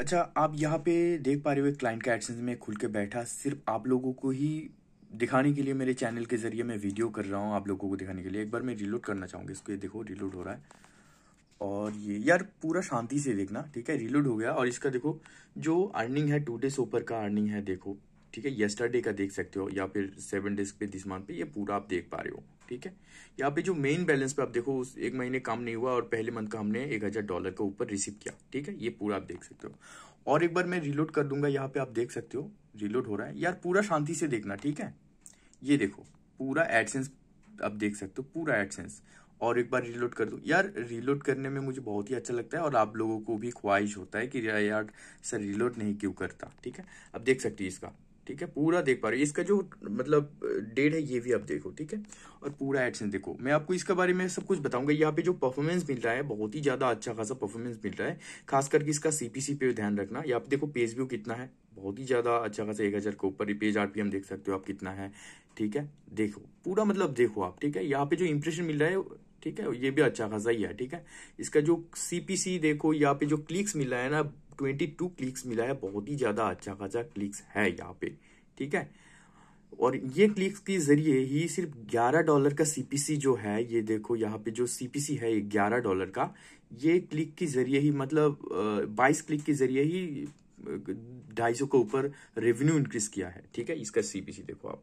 अच्छा आप यहाँ पे देख पा रहे हो क्लाइंट का एडसेंस में खुल के बैठा सिर्फ आप लोगों को ही दिखाने के लिए मेरे चैनल के जरिए मैं वीडियो कर रहा हूँ आप लोगों को दिखाने के लिए एक बार मैं रिलोड करना चाहूँगा इसको ये देखो रिलोड हो रहा है और ये यार पूरा शांति से देखना ठीक है रिलोड हो गया और इसका देखो जो अर्निंग है टू डेज ऊपर का अर्निंग है देखो ठीक है येस्टरडे का देख सकते हो या फिर सेवन डेज पे दिस मंथ पे ये पूरा आप देख पा रहे हो ठीक है यहाँ पे जो मेन बैलेंस पे आप देखो उस एक महीने काम नहीं हुआ और पहले मंथ का हमने एक हजार डॉलर का ऊपर रिसीव किया ठीक है ये पूरा आप देख सकते हो और एक बार मैं रिलोड कर दूंगा यहाँ पे आप देख सकते हो रिलोड हो रहा है यार पूरा शांति से देखना ठीक है ये देखो पूरा एडसेंस आप देख सकते हो पूरा एडसेंस और एक बार रिलोड कर दूँ यार रिलोड करने में मुझे बहुत ही अच्छा लगता है और आप लोगों को भी ख्वाहिश होता है कि यार सर रिलोड नहीं क्यों करता ठीक है अब देख सकते हो इसका ठीक है पूरा देख पा रहे हो इसका जो मतलब डेट है ये भी आप देखो ठीक है और पूरा एडसेंस देखो मैं आपको इसके बारे में सब कुछ बताऊंगा यहाँ पे जो परफॉर्मेंस मिल रहा है बहुत ही ज्यादा अच्छा खासा परफॉर्मेंस मिल रहा है खास करके इसका सीपीसी पे ध्यान रखना यहाँ पे देखो पेज व्यू कितना है बहुत ही ज्यादा अच्छा खासा एक हजार के ऊपर पेज आरपीएम देख सकते हो आप कितना है ठीक है देखो पूरा मतलब देखो आप ठीक है यहाँ पे जो इंप्रेशन मिल रहा है ठीक है ये भी अच्छा खासा ही है ठीक है इसका जो सीपीसी देखो यहाँ पे जो क्लिक्स मिल रहा है ना ट्वेंटी टू क्लिक्स मिला है बहुत ही ज़्यादा अच्छा खासा क्लिक्स है यहाँ पे ठीक है और ये क्लिक्स के ज़रिए ही सिर्फ 11 डॉलर का सीपीसी जो है ये देखो यहाँ पे जो सीपीसी है 11 डॉलर का ये क्लिक के ज़रिए ही मतलब 22 क्लिक के ज़रिए ही ढाई सौ के ऊपर रेवेन्यू इंक्रीज किया है ठीक है इसका सीपीसी देखो आप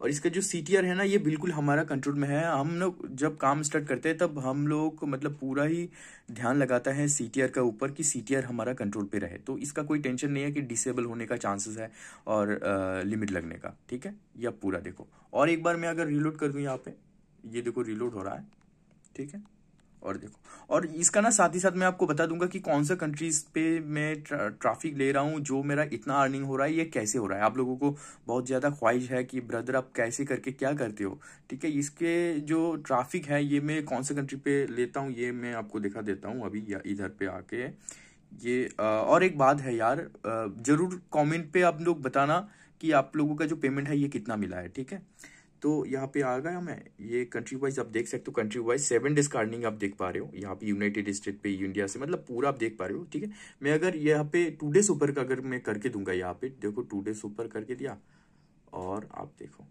और इसका जो सी है ना ये बिल्कुल हमारा कंट्रोल में है हम लोग जब काम स्टार्ट करते हैं तब हम लोग मतलब पूरा ही ध्यान लगाता है सी का ऊपर कि सी हमारा कंट्रोल पे रहे तो इसका कोई टेंशन नहीं है कि डिसेबल होने का चांसेस है और आ, लिमिट लगने का ठीक है या पूरा देखो और एक बार मैं अगर रिलोड कर दूँ यहाँ पे ये देखो रिलोड हो रहा है ठीक है और देखो और इसका ना साथ ही साथ मैं आपको बता दूंगा कि कौन सा कंट्रीज पे मैं ट्रैफिक ट्राफिक ले रहा हूँ जो मेरा इतना अर्निंग हो रहा है ये कैसे हो रहा है आप लोगों को बहुत ज़्यादा ख्वाहिश है कि ब्रदर आप कैसे करके क्या करते हो ठीक है इसके जो ट्राफिक है ये मैं कौन सा कंट्री पे लेता हूँ ये मैं आपको दिखा देता हूँ अभी इधर पे आके ये और एक बात है यार ज़रूर कॉमेंट पे आप लोग बताना कि आप लोगों का जो पेमेंट है ये कितना मिला है ठीक है तो यहाँ पे आ गया मैं ये कंट्री वाइज आप देख सकते हो कंट्री वाइज सेवन डेज कार्डनिंग आप देख पा रहे हो यहाँ पे यूनाइटेड स्टेट पे इंडिया से मतलब पूरा आप देख पा रहे हो ठीक है मैं अगर यहाँ पे टू डेज ऊपर का अगर मैं करके दूंगा यहाँ पे देखो टू डेज ऊपर करके दिया और आप देखो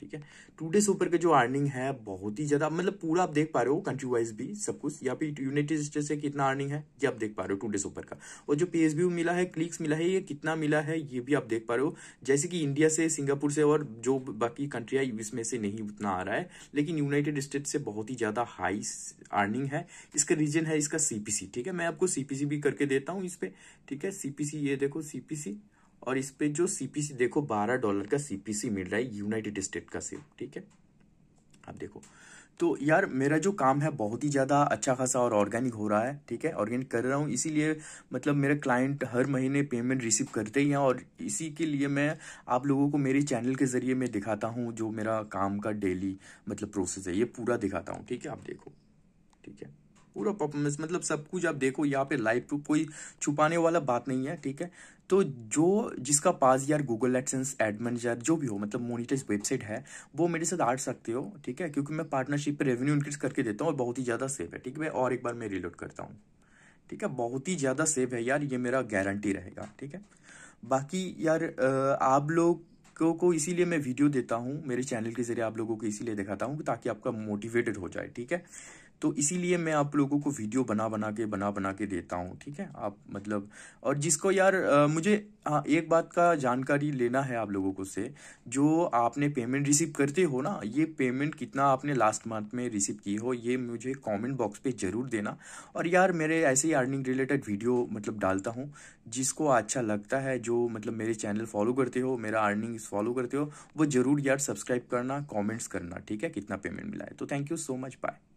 ठीक है टूडे सुपर का जो अर्निंग है बहुत ही ज्यादा मतलब पूरा आप देख पा रहे हो कंट्री वाइज भी सब कुछ या फिर यूनाइटेड स्टेट से कितना अर्निंग है ये आप देख पा रहे हो टूडे सुपर का और जो पी मिला है क्लिक्स मिला है ये कितना मिला है ये भी आप देख पा रहे हो जैसे कि इंडिया से सिंगापुर से और जो बाकी कंट्री है इसमें से नहीं उतना आ रहा है लेकिन यूनाइटेड स्टेट से बहुत ही ज्यादा हाई अर्निंग है इसका रीजन है इसका सीपीसी ठीक है मैं आपको सीपीसी भी करके देता हूँ इस पर ठीक है सीपीसी ये देखो सीपीसी और इस पे जो सीपीसी देखो 12 डॉलर का सीपीसी मिल रहा है यूनाइटेड स्टेट का सिर्फ ठीक है आप देखो तो यार मेरा जो काम है बहुत ही ज़्यादा अच्छा खासा और ऑर्गेनिक हो रहा है ठीक है ऑर्गेनिक कर रहा हूँ इसीलिए मतलब मेरे क्लाइंट हर महीने पेमेंट रिसीव करते ही हैं और इसी के लिए मैं आप लोगों को मेरे चैनल के ज़रिए मैं दिखाता हूँ जो मेरा काम का डेली मतलब प्रोसेस है ये पूरा दिखाता हूँ ठीक है आप देखो ठीक है पूरा परफॉर्मेंस मतलब सब कुछ आप देखो यहाँ पे लाइव प्रूफ तो कोई छुपाने वाला बात नहीं है ठीक है तो जो जिसका पास यार गूगल एडसेंस एडमिन यार जो भी हो मतलब मोनिटाइज वेबसाइट है वो मेरे साथ आट सकते हो ठीक है क्योंकि मैं पार्टनरशिप पर रेवेन्यू इंक्रीज करके देता हूँ और बहुत ही ज़्यादा सेफ है ठीक है और एक बार मैं रिलोड करता हूँ ठीक है बहुत ही ज़्यादा सेफ है यार ये मेरा गारंटी रहेगा ठीक है बाकी यार आप लोग को, को इसीलिए मैं वीडियो देता हूँ मेरे चैनल के जरिए आप लोगों को इसीलिए दिखाता हूँ ताकि आपका मोटिवेटेड हो जाए ठीक है तो इसीलिए मैं आप लोगों को वीडियो बना बना के बना बना के देता हूँ ठीक है आप मतलब और जिसको यार आ, मुझे हाँ एक बात का जानकारी लेना है आप लोगों को से जो आपने पेमेंट रिसीव करते हो ना ये पेमेंट कितना आपने लास्ट मंथ में रिसीव की हो ये मुझे कमेंट बॉक्स पे ज़रूर देना और यार मेरे ऐसे ही अर्निंग रिलेटेड वीडियो मतलब डालता हूँ जिसको अच्छा लगता है जो मतलब मेरे चैनल फॉलो करते हो मेरा अर्निंग फॉलो करते हो वो ज़रूर यार सब्सक्राइब करना कॉमेंट्स करना ठीक है कितना पेमेंट मिला है तो thank you so much bye